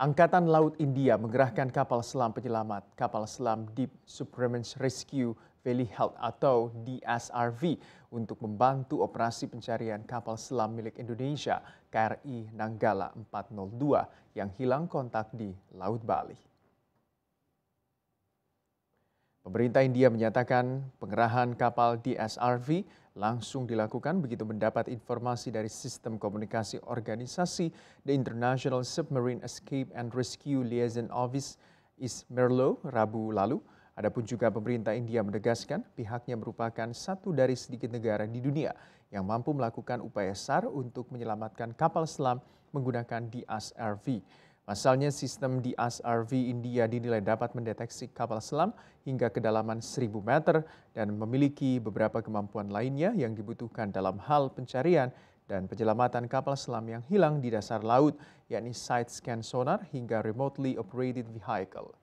Angkatan Laut India menggerahkan kapal selam penyelamat, kapal selam Deep Supremance Rescue Valley Health atau DSRV untuk membantu operasi pencarian kapal selam milik Indonesia KRI Nanggala 402 yang hilang kontak di Laut Bali. Pemerintah India menyatakan pengerahan kapal DSRV langsung dilakukan begitu mendapat informasi dari sistem komunikasi organisasi The International Submarine Escape and Rescue Liaison Office ISMERLO Rabu lalu. Adapun juga pemerintah India menegaskan pihaknya merupakan satu dari sedikit negara di dunia yang mampu melakukan upaya SAR untuk menyelamatkan kapal selam menggunakan DSRV. Pasalnya sistem di DSRV India dinilai dapat mendeteksi kapal selam hingga kedalaman 1000 meter dan memiliki beberapa kemampuan lainnya yang dibutuhkan dalam hal pencarian dan penyelamatan kapal selam yang hilang di dasar laut, yakni side scan sonar hingga remotely operated vehicle.